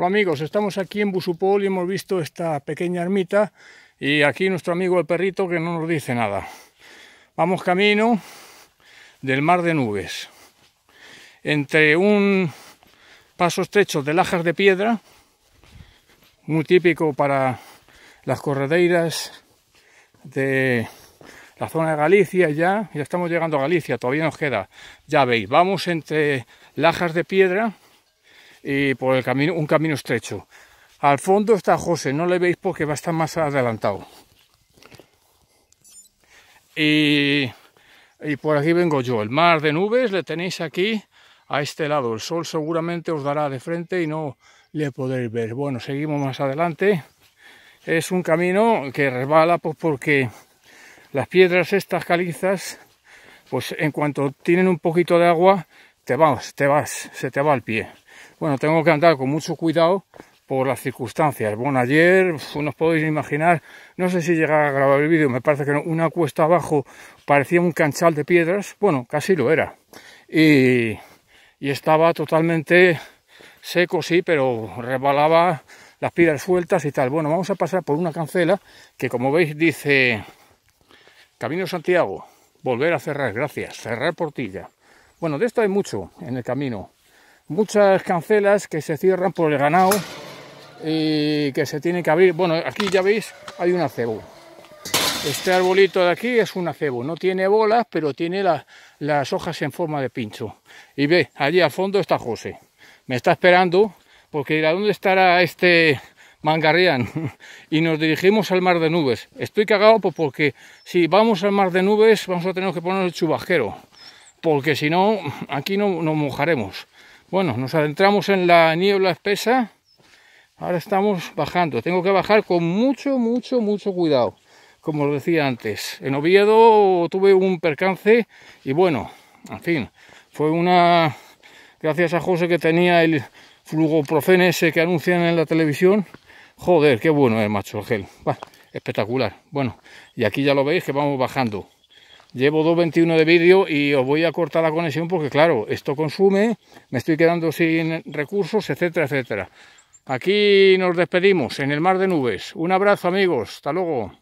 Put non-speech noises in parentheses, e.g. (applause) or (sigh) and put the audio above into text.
Hola amigos, estamos aquí en Busupol y hemos visto esta pequeña ermita y aquí nuestro amigo el perrito que no nos dice nada. Vamos camino del mar de nubes. Entre un paso estrecho de lajas de piedra, muy típico para las corredeiras de la zona de Galicia ya, ya estamos llegando a Galicia, todavía nos queda, ya veis, vamos entre lajas de piedra y por el camino, un camino estrecho. Al fondo está José, no le veis porque va a estar más adelantado. Y, por aquí vengo yo, el mar de nubes le tenéis aquí a este lado. El sol seguramente os dará de frente y no le podréis ver. Bueno, seguimos más adelante. Es un camino que resbala pues, porque las piedras estas calizas, pues en cuanto tienen un poquito de agua, te vas, te vas, se te va al pie. Bueno, tengo que andar con mucho cuidado por las circunstancias. Bueno, ayer, no os podéis imaginar, no sé si llegaba a grabar el vídeo, me parece que una cuesta abajo parecía un canchal de piedras, bueno, casi lo era. Y, y estaba totalmente seco, sí, pero rebalaba las piedras sueltas y tal. Bueno, vamos a pasar por una cancela que, como veis, dice Camino Santiago, volver a cerrar, gracias, cerrar portilla. Bueno, de esto hay mucho en el camino muchas cancelas que se cierran por el ganado y que se tiene que abrir. Bueno, aquí ya veis, hay un acebo. Este arbolito de aquí es un acebo, no tiene bolas, pero tiene las hojas en forma de pincho. Y ve, allí al fondo está José. Me está esperando, porque irá ¿dónde estará este mangarrián? (laughs) y nos dirigimos al mar de nubes. Estoy cagado pues, porque si vamos al mar de nubes vamos a tener que poner el chubajero porque si no, aquí nos mojaremos. Bueno, nos adentramos en la niebla espesa. Ahora estamos bajando. Tengo que bajar con mucho, mucho, mucho cuidado. Como os decía antes, en Oviedo tuve un percance y bueno, en fin, fue una... Gracias a José que tenía el flugoprofen ese que anuncian en la televisión. Joder, qué bueno es, macho, el gel. espectacular. Bueno, y aquí ya lo veis que vamos bajando. Llevo 2.21 de vídeo y os voy a cortar la conexión porque, claro, esto consume, me estoy quedando sin recursos, etcétera, etcétera. Aquí nos despedimos en el mar de nubes. Un abrazo, amigos. Hasta luego.